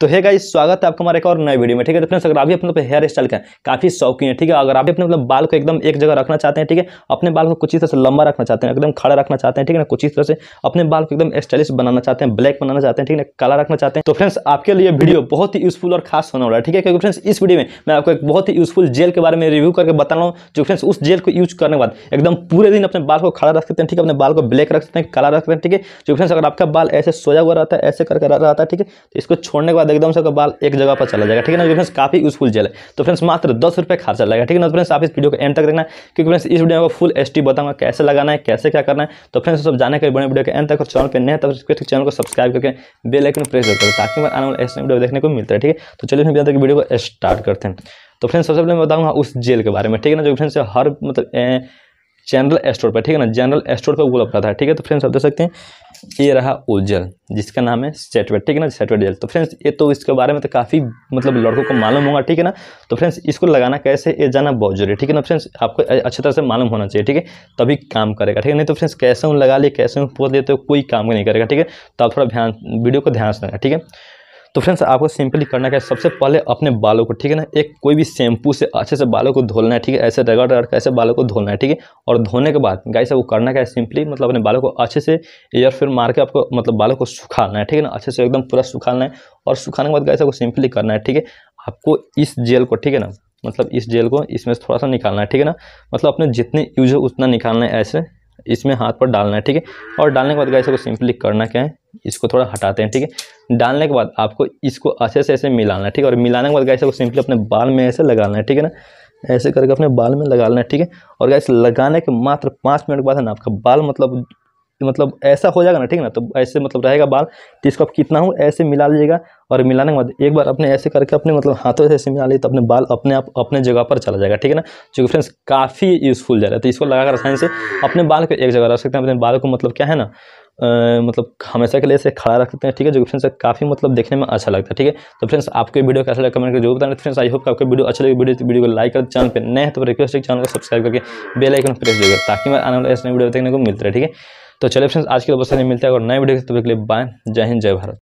तो है गाइस स्वागत है आपका हमारे एक और नए वीडियो में ठीक है तो फ्रेंड्स अगर आप भी अपने हेयर स्टाइल का काफी शौकीन है ठीक है अगर आप अपने मतलब बाल को एकदम एक जगह रखना चाहते हैं ठीक है अपने बाल को कुछ इस तरह से लंबा रखना चाहते हैं एकदम खड़ा रखना चाहते हैं ठीक है ना कुछ इस तरह से अपने बाल को एकदम स्टाइलिश बनाना चाहते हैं ब्लैक बनाना चाहते हैं ठीक है काला रखना चाहते हैं तो फ्रेंड्स आपके लिए वीडियो बहुत ही यूजफुल और खास होने वाला है ठीक है क्योंकि फ्रेंड्स इस वीडियो में मैं आपको एक बहुत ही यूजफुल जेल के बारे में रिव्यू करके बता रहा हूँ जो फ्रेंड्स उस जेल को यूज करने के बाद एकदम पूरे दिन अपने बाल को खड़ा रख सकते हैं ठीक है अपने बाल को ब्लैक रख सकते हैं काला रख सकते हैं ठीक है जो फ्रेंड्स अगर आपका बाल ऐसे सोया हुआ रहता है ऐसे करके रहता है ठीक है तो इसको छोड़ने के बाद बाद एकदम से बाल एक जगह पर चला जाएगा ठीक है ना फ्रेंड्स काफी यूजफुल जेल है तो फ्रेंड्स मात्र दस रुपये खर्चा लगेगा ठीक है ना फ्रेंड्स आप इस वीडियो को एंड तक देखना क्योंकि फ्रेंड्स इस वीडियो को फुल एस बताऊंगा कैसे लगाना है कैसे क्या करना है तो फ्रेंड्स सब जाने के बड़े वीडियो के एंड तक और चैनल पर नहीं तो चैनल को सब्सक्राइब करके बेलाइकन प्रेस करते ताकि मैं आने वाले ऐसे वीडियो देखने को मिलता है ठीक है तो चलिए फिर तक वीडियो को स्टार्ट करते हैं तो फ्रेंड्स सबसे पहले मैं बताऊंगा उस जेल के बारे में ठीक है ना जो फ्रेंड्स हर मतलब जनरल स्टोर पर ठीक है ना जनरल स्टोर पर वो उपलब्ध था ठीक है तो फ्रेंड्स आप देख सकते हैं ये रहा उज्जल जिसका नाम है सेटवेट ठीक है ना सेटवेट जल तो फ्रेंड्स ये तो इसके बारे में तो काफ़ी मतलब लड़कों को मालूम होगा ठीक है ना तो फ्रेंड्स इसको लगाना कैसे ये जाना बहुत जरूरी है ठीक है ना फ्रेंड्स आपको अच्छी तरह से मालूम होना चाहिए ठीक है तभी काम करेगा ठीक है नहीं तो फ्रेंड्स कैसे उन लगा लिए कैसे उन पोत लिए तो कोई काम नहीं करेगा ठीक है तो आप थोड़ा ध्यान वीडियो को ध्यान से लेना ठीक है तो फ्रेंड्स आपको सिंपली करना क्या है सबसे पहले अपने बालों को ठीक है ना एक कोई भी शैम्पू से अच्छे से बालों को धोलना है ठीक है ऐसे रगड़ रगड़ ऐसे बालों को धोलना है ठीक है और धोने के बाद गाय आपको करना क्या है सिंपली मतलब अपने बालों को अच्छे से एयर फिर मार के आपको मतलब बालों को सुखाना है ठीक है ना अच्छे से एकदम पूरा सुखाना है और सुखाने के बाद गाय को सिंपली करना है ठीक है आपको इस जेल को ठीक है ना मतलब इस जेल को इसमें थोड़ा सा निकालना है ठीक है ना मतलब अपने जितने यूज हो उतना निकालना है ऐसे इसमें हाथ पर डालना है ठीक है और डालने के बाद गाय सबको सिंपली करना क्या है इसको थोड़ा हटाते हैं ठीक है डालने के बाद आपको इसको अच्छे से ऐसे मिलाना है ठीक है और मिलाने के बाद गैस को सिंपली अपने बाल में ऐसे लगाना है ठीक है ना ऐसे करके अपने बाल में लगा लेना है ठीक है और गैस लगाने के मात्र पाँच मिनट के बाद है ना आपका बाल मतलब मतलब ऐसा हो जाएगा ना ठीक है ना तो ऐसे मतलब रहेगा बाल तो इसको आप कितना हो ऐसे मिला लीजिएगा और मिलाने के बाद एक बार अपने ऐसे करके अपने मतलब हाथों से ऐसे मिला लिए तो अपने बाल अपने आप अपने जगह पर चला जाएगा ठीक है ना जो कि फ्रेंड्स काफ़ी यूज़फुल जा रहा है तो इसको लगाकर आसानी से अपने बाल को एक जगह रख सकते हैं अपने बाल को मतलब क्या है ना आ, मतलब हमेशा के लिए इसे खड़ा रख सकते हैं ठीक है जो कि फ्रेंड्स काफ़ी मतलब देखने में अच्छा लगता है ठीक है तो फ्रेंड्स आपको वीडियो कैसा लगा कमेंट करके जरूर बताने फ्रेंड्स आई होप आपको वीडियो अच्छा लगे वीडियो वीडियो को लाइक कर चैनल पर नए तो रिक्वेस्ट है चैनल को सब्सक्राइब करके बेल आइकन प्रेस करेगा ताकि मैं आने वाले ऐसे वीडियो देखने को मिलता है ठीक है तो चले फ्रेंड्स आज के लिए बस मिलता है और नए वीडियो तब के लिए बाय जय हिंद जय भारत